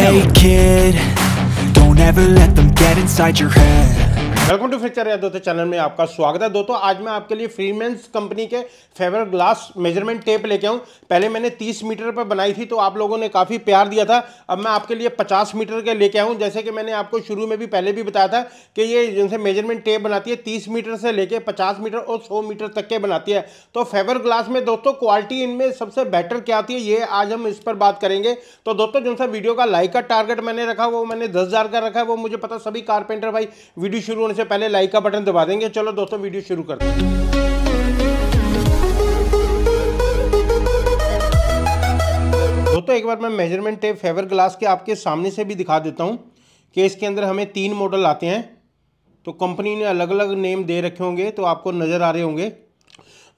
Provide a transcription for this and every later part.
Hey kid, don't ever let them get inside your head welcome to future या दोस्तों channel में आपका स्वागत है दोस्तों आज मैं आपके लिए फ्रीमेंस कंपनी के फेवर ग्लास मेजरमेंट टेप लेके आऊँ पहले मैंने 30 मीटर पर बनाई थी तो आप लोगों ने काफ़ी प्यार दिया था अब मैं आपके लिए 50 मीटर के लेके आऊँ जैसे कि मैंने आपको शुरू में भी पहले भी बताया था कि ये जिनसे मेजरमेंट टेप बनाती है तीस मीटर से लेके पचास मीटर और सौ मीटर तक के बनाती है तो फेवर ग्लास में दोस्तों क्वालिटी इनमें सबसे बेटर क्या आती है ये आज हम इस पर बात करेंगे तो दोस्तों जिनसे वीडियो का लाइक का टारगेट मैंने रखा वो मैंने दस का रखा है वो मुझे पता सभी कारपेंटर भाई वीडियो शुरू होने से पहले लाइक का बटन दबा देंगे चलो दोस्तों वीडियो शुरू करते हैं दोस्तों एक बार मैं मेजरमेंट टेप फेवर ग्लास के आपके सामने से भी दिखा देता हूं कि इसके अंदर हमें तीन मॉडल आते हैं तो कंपनी ने अलग अलग नेम दे रखे होंगे तो आपको नज़र आ रहे होंगे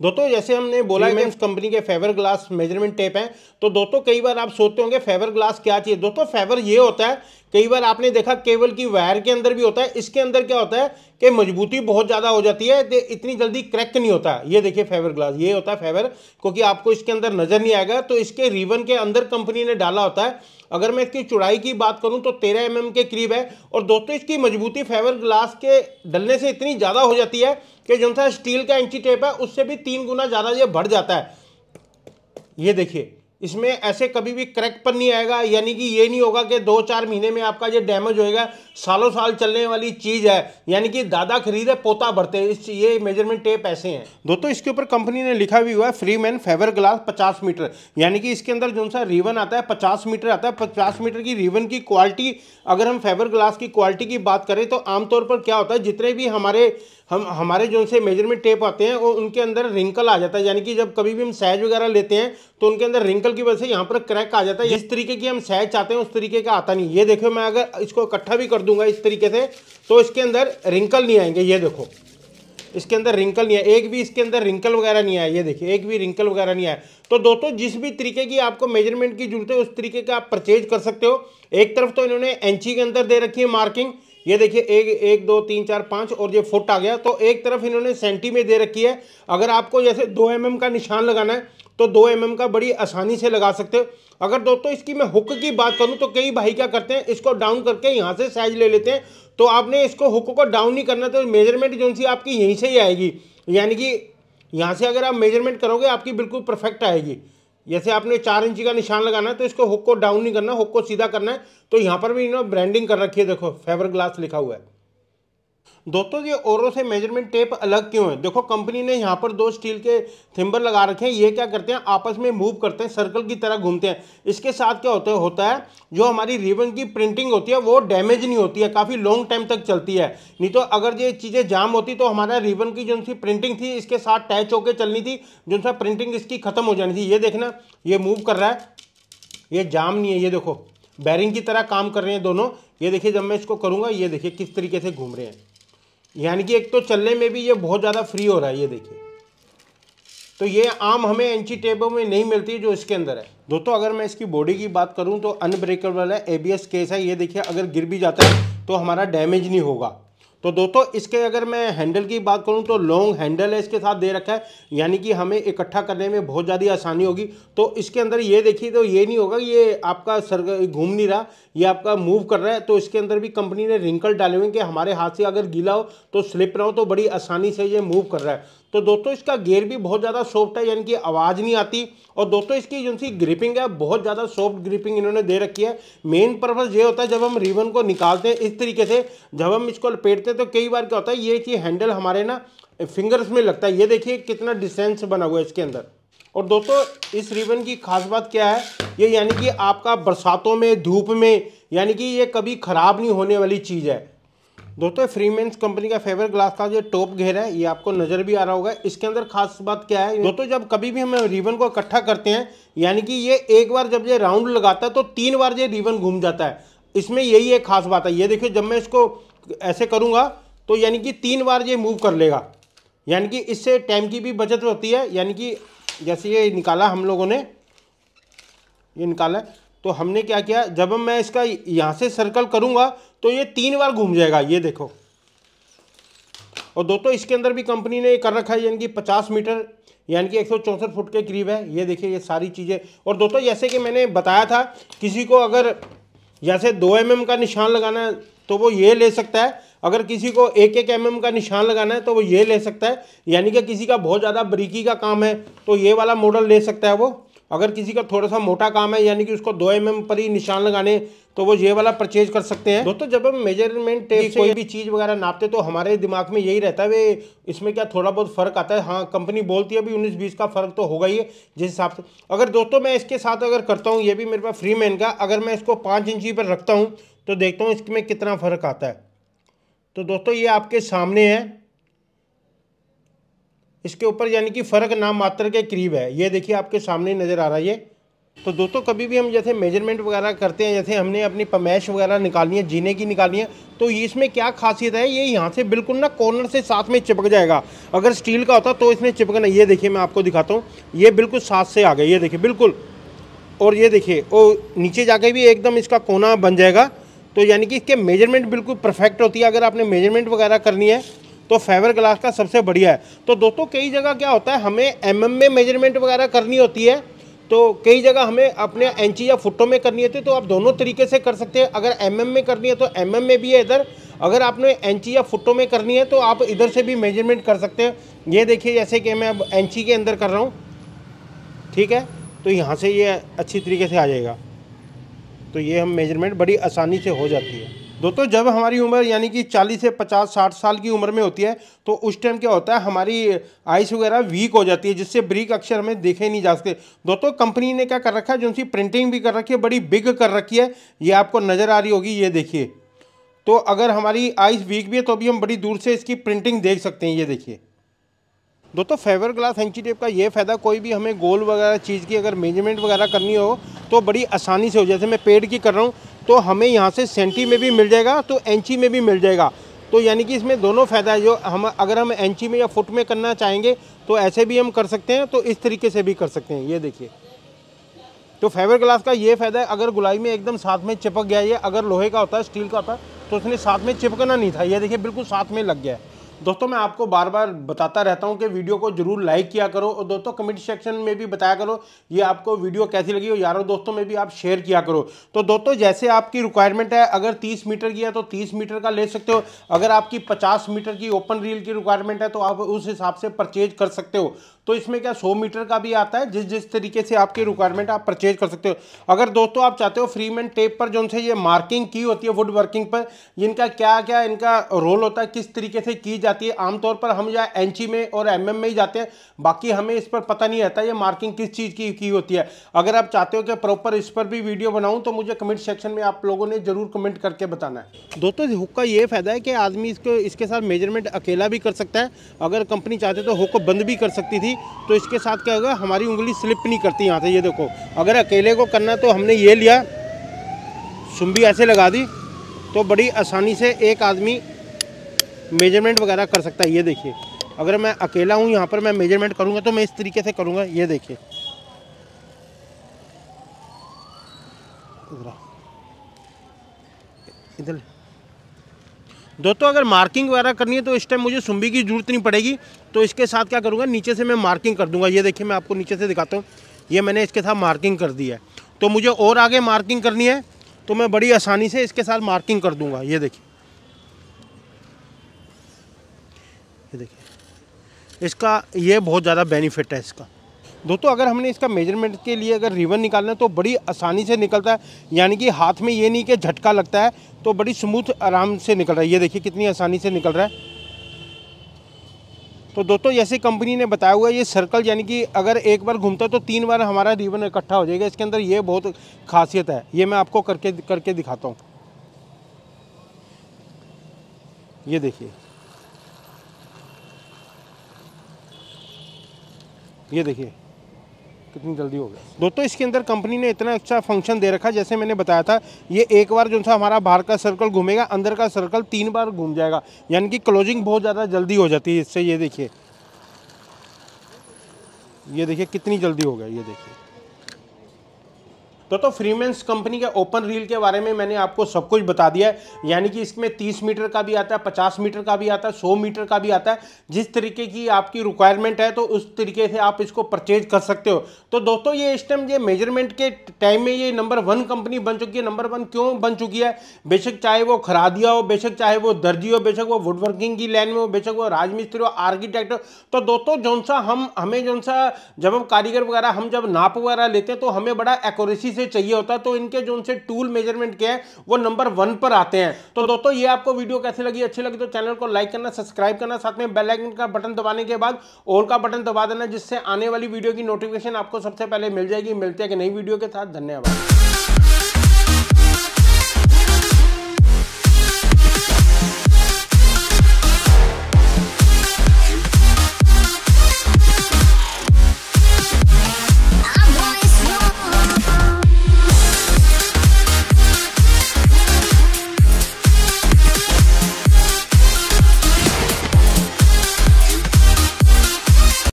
दोस्तों जैसे हमने बोला कि कंपनी के फेवर ग्लास मेजरमेंट टेप हैं तो दोस्तों कई बार आप सोचते होंगे फेवर ग्लास क्या चाहिए दोस्तों फेवर ये होता है कई बार आपने देखा केबल की वायर के अंदर भी होता है इसके अंदर क्या होता है कि मजबूती बहुत ज़्यादा हो जाती है इतनी जल्दी क्रैक नहीं होता ये देखिए फेवर ग्लास ये होता है फेवर क्योंकि आपको इसके अंदर नज़र नहीं आएगा तो इसके रिबन के अंदर कंपनी ने डाला होता है अगर मैं इसकी चौड़ाई की बात करूं तो 13 एम mm के करीब है और दोस्तों इसकी मजबूती फेवर ग्लास के डलने से इतनी ज़्यादा हो जाती है कि जो स्टील का एंची टेप है उससे भी तीन गुना ज़्यादा ये बढ़ जाता है ये देखिए इसमें ऐसे कभी भी क्रैक पर नहीं आएगा यानी कि ये नहीं होगा कि दो चार महीने में आपका ये डैमेज होएगा सालों साल चलने वाली चीज़ है यानी कि दादा खरीदे पोता भरते इस ये मेजरमेंट टेप ऐसे हैं दोस्तों इसके ऊपर कंपनी ने लिखा भी हुआ है फ्री मैन फेवर ग्लास पचास मीटर यानी कि इसके अंदर जो सा रिवन आता है पचास मीटर आता है पचास मीटर की रिवन की क्वालिटी अगर हम फेवर ग्लास की क्वालिटी की बात करें तो आमतौर पर क्या होता है जितने भी हमारे हम हमारे जो उनसे मेजरमेंट टेप आते हैं वो उनके अंदर रिंकल आ जाता है यानी कि जब कभी भी हम सैज वगैरह लेते हैं तो उनके अंदर रिंकल की वजह से यहाँ पर क्रैक आ जाता है जिस तरीके की हम सैज चाहते हैं उस तरीके का आता नहीं ये देखो मैं अगर इसको इकट्ठा भी कर दूंगा इस तरीके से तो इसके अंदर रिंकल नहीं आएंगे ये देखो इसके अंदर रिंकल नहीं है एक भी इसके अंदर रिंकल वगैरह नहीं आया ये देखिए एक भी रिंकल वगैरह नहीं आया तो दोस्तों जिस भी तरीके की आपको मेजरमेंट की जरूरत है उस तरीके का आप परचेज कर सकते हो एक तरफ तो इन्होंने एंची के अंदर दे रखी है मार्किंग ये देखिए एक एक दो तीन चार पाँच और ये फुट आ गया तो एक तरफ इन्होंने सेंटी में दे रखी है अगर आपको जैसे दो एम का निशान लगाना है तो दो एम का बड़ी आसानी से लगा सकते हो अगर दोस्तों इसकी मैं हुक की बात करूँ तो कई भाई क्या करते हैं इसको डाउन करके यहाँ से साइज ले लेते हैं तो आपने इसको हुक को डाउन नहीं करना तो मेजरमेंट जो सी आपकी यहीं से ही आएगी यानी कि यहाँ से अगर आप मेजरमेंट करोगे आपकी बिल्कुल परफेक्ट आएगी जैसे आपने चार इंची का निशान लगाना है तो इसको हुक को डाउन नहीं करना हुक को सीधा करना है तो यहाँ पर भी इन्होंने ब्रांडिंग कर रखी है देखो फेवर ग्लास लिखा हुआ है दोस्तों ये ओरो से मेजरमेंट टेप अलग क्यों है देखो कंपनी ने यहाँ पर दो स्टील के थिम्बर लगा रखे हैं ये क्या करते हैं आपस में मूव करते हैं सर्कल की तरह घूमते हैं इसके साथ क्या होता है होता है जो हमारी रिबन की प्रिंटिंग होती है वो डैमेज नहीं होती है काफ़ी लॉन्ग टाइम तक चलती है नहीं तो अगर ये चीज़ें जाम होती तो हमारा रिबन की जो सी प्रिंटिंग थी इसके साथ टैच होकर चलनी थी जो प्रिंटिंग इसकी ख़त्म हो जानी थी ये देखना ये मूव कर रहा है ये जाम नहीं है ये देखो बैरिंग की तरह काम कर रहे हैं दोनों ये देखिए जब मैं इसको करूँगा ये देखिए किस तरीके से घूम रहे हैं यानी कि एक तो चलने में भी ये बहुत ज़्यादा फ्री हो रहा है ये देखिए तो ये आम हमें एंची टेबों में नहीं मिलती जो इसके अंदर है दोस्तों अगर मैं इसकी बॉडी की बात करूँ तो अनब्रेकेबल है एबीएस केस है ये देखिए अगर गिर भी जाता है तो हमारा डैमेज नहीं होगा तो दोस्तों इसके अगर मैं हैंडल की बात करूं तो लॉन्ग हैंडल है इसके साथ दे रखा है यानी कि हमें इकट्ठा करने में बहुत ज़्यादा आसानी होगी तो इसके अंदर ये देखिए तो ये नहीं होगा ये आपका सर घूम नहीं रहा ये आपका मूव कर रहा है तो इसके अंदर भी कंपनी ने रिंकल डाले हुए कि हमारे हाथ से अगर गीला हो तो स्लिप ना हो तो बड़ी आसानी से ये मूव कर रहा है तो दोस्तों इसका गेयर भी बहुत ज़्यादा सॉफ्ट है यानी कि आवाज़ नहीं आती और दोस्तों इसकी जो सी ग्रिपिंग है बहुत ज़्यादा सॉफ्ट ग्रिपिंग इन्होंने दे रखी है मेन पर्पज़ ये होता है जब हम रिबन को निकालते हैं इस तरीके से जब हम इसको लपेटते हैं तो कई बार क्या होता है ये चीज़ हैंडल हमारे ना फिंगर्स में लगता है ये देखिए कितना डिस्टेंस बना हुआ है इसके अंदर और दोस्तों इस रिबन की खास बात क्या है ये यानी कि आपका बरसातों में धूप में यानी कि ये कभी ख़राब नहीं होने वाली चीज़ है दोस्तों फ्रीमेंस कंपनी का फेवर ग्लास का जो टॉप घेर है ये आपको नजर भी आ रहा होगा इसके अंदर खास बात क्या है दोस्तों जब कभी भी हम रिबन को इकट्ठा करते हैं यानी कि ये एक बार जब ये राउंड लगाता है तो तीन बार ये रिबन घूम जाता है इसमें यही एक खास बात है ये देखिए जब मैं इसको ऐसे करूँगा तो यानी कि तीन बार ये मूव कर लेगा यानी कि इससे टाइम की भी बचत होती है यानी कि जैसे ये निकाला हम लोगों ने ये निकाला तो हमने क्या किया जब मैं इसका यहाँ से सर्कल करूँगा तो ये तीन बार घूम जाएगा ये देखो और दोस्तों इसके अंदर भी कंपनी ने कर रखा है यानी कि पचास मीटर यानी कि एक फुट के करीब है ये देखिए ये सारी चीज़ें और दोस्तों जैसे कि मैंने बताया था किसी को अगर जैसे दो एम mm का निशान लगाना है तो वो ये ले सकता है अगर किसी को एक एक एम mm का निशान लगाना है तो वो ये ले सकता है यानी कि किसी का बहुत ज़्यादा बरीकी का काम है तो ये वाला मॉडल ले सकता है वो अगर किसी का थोड़ा सा मोटा काम है यानी कि उसको दो एम पर ही निशान लगाने तो वो ये वाला परचेज कर सकते हैं दोस्तों जब हम मेजरमेंट टेप कोई भी चीज़ वगैरह नापते तो हमारे दिमाग में यही रहता है वे इसमें क्या थोड़ा बहुत फ़र्क आता है हाँ कंपनी बोलती है अभी उन्नीस बीस का फ़र्क तो होगा ही है जिस हिसाब से अगर दोस्तों मैं इसके साथ अगर करता हूँ ये भी मेरे पास फ्री मैन का अगर मैं इसको पाँच इंची पर रखता हूँ तो देखता हूँ इसमें कितना फ़र्क आता है तो दोस्तों ये आपके सामने है इसके ऊपर यानी कि फ़र्क नाम मात्र के करीब है ये देखिए आपके सामने नज़र आ रहा है ये तो दोस्तों कभी भी हम जैसे मेजरमेंट वगैरह करते हैं जैसे हमने अपनी पमैश वगैरह निकालनी है जीने की निकालनी है तो इसमें क्या खासियत है ये यहाँ से बिल्कुल ना कॉर्नर से साथ में चिपक जाएगा अगर स्टील का होता तो इसमें चिपकना ये देखिए मैं आपको दिखाता हूँ ये बिल्कुल साथ से आ गया ये देखिए बिल्कुल और ये देखिए और नीचे जाके भी एकदम इसका कोना बन जाएगा तो यानी कि इसके मेजरमेंट बिल्कुल परफेक्ट होती है अगर आपने मेजरमेंट वगैरह करनी है तो फाइबर ग्लास का सबसे बढ़िया है तो दोस्तों कई जगह क्या होता है हमें एम में मेजरमेंट वगैरह करनी होती है तो कई जगह हमें अपने एंची या फुटों में करनी होती है तो आप दोनों तरीके से कर सकते हैं अगर एम में करनी है तो एम में भी है इधर अगर आपने एंची या फुटों में करनी है तो आप इधर से भी मेजरमेंट कर सकते हैं ये देखिए जैसे कि मैं अब एंची के अंदर कर रहा हूँ ठीक है तो यहाँ से ये अच्छी तरीके से आ जाएगा तो ये हम मेजरमेंट बड़ी आसानी से हो जाती है दोस्तों जब हमारी उम्र यानी कि 40 से 50 60 साल की उम्र में होती है तो उस टाइम क्या होता है हमारी आइस वगैरह वीक हो जाती है जिससे ब्रीक अक्षर हमें देखे नहीं जा सकते दोस्तों कंपनी ने क्या कर रखा है जो उनकी प्रिंटिंग भी कर रखी है बड़ी बिग कर रखी है ये आपको नज़र आ रही होगी ये देखिए तो अगर हमारी आइस वीक भी है तो भी हम बड़ी दूर से इसकी प्रिंटिंग देख सकते हैं ये देखिए दोस्तों फेवर ग्लास हैंची टेप का ये फ़ायदा कोई भी हमें गोल वगैरह चीज़ की अगर मेजरमेंट वगैरह करनी हो तो बड़ी आसानी से हो जैसे मैं पेड़ की कर रहा हूँ तो हमें यहाँ से सेंटी में भी मिल जाएगा तो एंची में भी मिल जाएगा तो यानी कि इसमें दोनों फ़ायदा है जो हम अगर हम एंची में या फुट में करना चाहेंगे तो ऐसे भी हम कर सकते हैं तो इस तरीके से भी कर सकते हैं ये देखिए तो फाइबर ग्लास का ये फ़ायदा है अगर गुलाई में एकदम साथ में चिपक गया ये अगर लोहे का होता है स्टील का होता तो उसने साथ में चिपकना नहीं था ये देखिए बिल्कुल साथ में लग गया है दोस्तों मैं आपको बार बार बताता रहता हूँ कि वीडियो को जरूर लाइक किया करो और दोस्तों कमेंट सेक्शन में भी बताया करो ये आपको वीडियो कैसी लगी हो यारों दोस्तों में भी आप शेयर किया करो तो दोस्तों जैसे आपकी रिक्वायरमेंट है अगर तीस मीटर की है तो तीस मीटर का ले सकते हो अगर आपकी पचास मीटर की ओपन रील की रिक्वायरमेंट है तो आप उस हिसाब से परचेज कर सकते हो तो इसमें क्या सौ मीटर का भी आता है जिस जिस तरीके से आपकी रिक्वायरमेंट आप परचेज कर सकते हो अगर दोस्तों आप चाहते हो फ्रीमैन टेप पर जो उनसे ये मार्किंग की होती है वुड वर्किंग पर इनका क्या क्या इनका रोल होता है किस तरीके से की जाती है आमतौर पर हम या एनची में और एम में ही जाते हैं बाकी हमें इस पर पता नहीं रहता ये मार्किंग किस चीज़ की की होती है अगर आप चाहते हो कि प्रॉपर इस पर भी वीडियो बनाऊँ तो मुझे कमेंट सेक्शन में आप लोगों ने ज़रूर कमेंट करके बताना है दोस्तों हुक का ये फ़ायदा है कि आदमी इसको इसके साथ मेजरमेंट अकेला भी कर सकता है अगर कंपनी चाहते तो हुक बंद भी कर सकती थी थी तो इसके साथ क्या होगा हमारी उंगली स्लिप नहीं करती यहाँ से ये देखो अगर अकेले को करना तो हमने ये लिया सुम्बी ऐसे लगा दी तो बड़ी आसानी से एक आदमी मेजरमेंट वगैरह कर सकता है ये देखिए अगर मैं अकेला हूँ यहाँ पर मैं मेजरमेंट करूँगा तो मैं इस तरीके से करूँगा ये देखिए इधर इधर दोस्तों अगर मार्किंग वगैरह करनी है तो इस टाइम मुझे सुम्बी की जरूरत नहीं पड़ेगी तो इसके साथ क्या करूँगा नीचे से मैं मार्किंग कर दूँगा ये देखिए मैं आपको नीचे से दिखाता हूँ ये मैंने इसके साथ मार्किंग कर दी है तो मुझे और आगे मार्किंग करनी है तो मैं बड़ी आसानी से इसके साथ मार्किंग कर दूँगा ये देखिए ये देखिए इसका ये बहुत ज़्यादा बेनिफिट है इसका दोस्तों अगर हमने इसका मेजरमेंट के लिए अगर रिवन निकालना तो बड़ी आसानी से निकलता है यानी कि हाथ में ये नहीं कि झटका लगता है तो बड़ी स्मूथ आराम से निकल रहा है ये देखिए कितनी आसानी से निकल रहा है तो दोस्तों जैसे कंपनी ने बताया हुआ है ये सर्कल यानी कि अगर एक बार घूमता तो तीन बार हमारा रिवन इकट्ठा हो जाएगा इसके अंदर ये बहुत खासियत है ये मैं आपको करके करके दिखाता हूँ ये देखिए ये देखिए कितनी जल्दी हो गया दोस्तों इसके अंदर कंपनी ने इतना अच्छा फंक्शन दे रखा जैसे मैंने बताया था ये एक बार जो सा हमारा बाहर का सर्कल घूमेगा अंदर का सर्कल तीन बार घूम जाएगा यानी कि क्लोजिंग बहुत ज़्यादा जल्दी हो जाती है इससे ये देखिए ये देखिए कितनी जल्दी हो गया ये देखिए तो तो फ्रीमेंस कंपनी के ओपन रील के बारे में मैंने आपको सब कुछ बता दिया है यानी कि इसमें 30 मीटर का भी आता है 50 मीटर का भी आता है 100 मीटर का भी आता है जिस तरीके की आपकी रिक्वायरमेंट है तो उस तरीके से आप इसको परचेज कर सकते हो तो दोस्तों ये इस टाइम ये मेजरमेंट के टाइम में ये नंबर वन कंपनी बन चुकी है नंबर वन क्यों बन चुकी है बेशक चाहे वो खरादिया हो बेशक चाहे वो दर्जी हो बेशक वो वुडवर्किंग की लाइन में हो बेशक वो राजमिस्त्री हो आर्किटेक्ट हो तो दोस्तों जौन सा हम हमें जौन सा जब हम कारीगर वगैरह हम जब नाप वगैरह लेते हैं तो हमें बड़ा एक्यूरेसी से से चाहिए होता तो इनके जो उनसे टूल मेजरमेंट के हैं वो नंबर वन पर आते हैं तो दोस्तों ये आपको वीडियो कैसे लगी अच्छी लगी तो चैनल को लाइक करना सब्सक्राइब करना साथ में बेल आइकन का बटन दबाने के बाद ऑल का बटन दबा देना जिससे आने वाली वीडियो की नोटिफिकेशन आपको सबसे पहले मिल जाएगी मिलते हैं कि नई वीडियो के साथ धन्यवाद